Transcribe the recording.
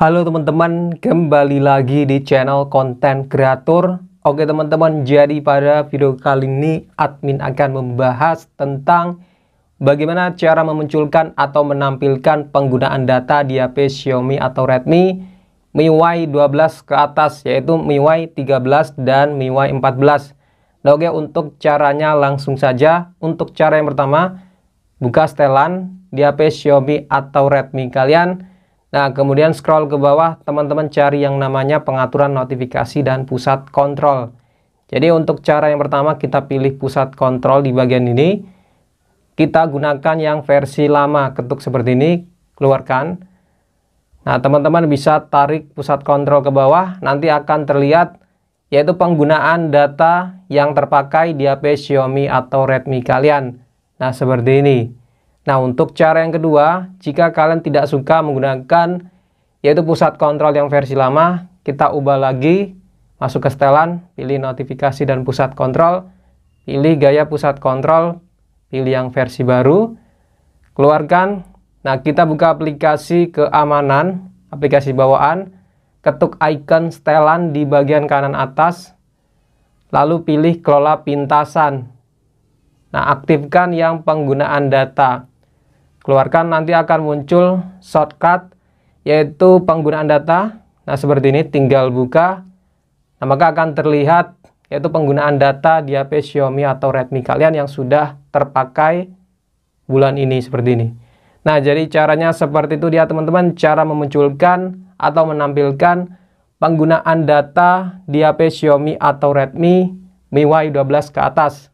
Halo teman-teman, kembali lagi di channel konten kreator. Oke teman-teman, jadi pada video kali ini admin akan membahas tentang bagaimana cara memunculkan atau menampilkan penggunaan data di HP Xiaomi atau Redmi MIUI 12 ke atas, yaitu MIUI 13 dan MIUI 14. Nah oke, untuk caranya langsung saja. Untuk cara yang pertama, buka setelan di HP Xiaomi atau Redmi kalian Nah, kemudian scroll ke bawah, teman-teman cari yang namanya pengaturan notifikasi dan pusat kontrol. Jadi untuk cara yang pertama kita pilih pusat kontrol di bagian ini. Kita gunakan yang versi lama, ketuk seperti ini, keluarkan. Nah, teman-teman bisa tarik pusat kontrol ke bawah, nanti akan terlihat yaitu penggunaan data yang terpakai di HP Xiaomi atau Redmi kalian. Nah, seperti ini. Nah, untuk cara yang kedua, jika kalian tidak suka menggunakan yaitu pusat kontrol yang versi lama, kita ubah lagi, masuk ke setelan, pilih notifikasi dan pusat kontrol, pilih gaya pusat kontrol, pilih yang versi baru, keluarkan. Nah, kita buka aplikasi keamanan, aplikasi bawaan, ketuk icon setelan di bagian kanan atas, lalu pilih kelola pintasan. Nah, aktifkan yang penggunaan data keluarkan nanti akan muncul shortcut yaitu penggunaan data. Nah, seperti ini tinggal buka. Nah, maka akan terlihat yaitu penggunaan data di HP Xiaomi atau Redmi kalian yang sudah terpakai bulan ini seperti ini. Nah, jadi caranya seperti itu dia teman-teman, cara memunculkan atau menampilkan penggunaan data di HP Xiaomi atau Redmi MIUI 12 ke atas.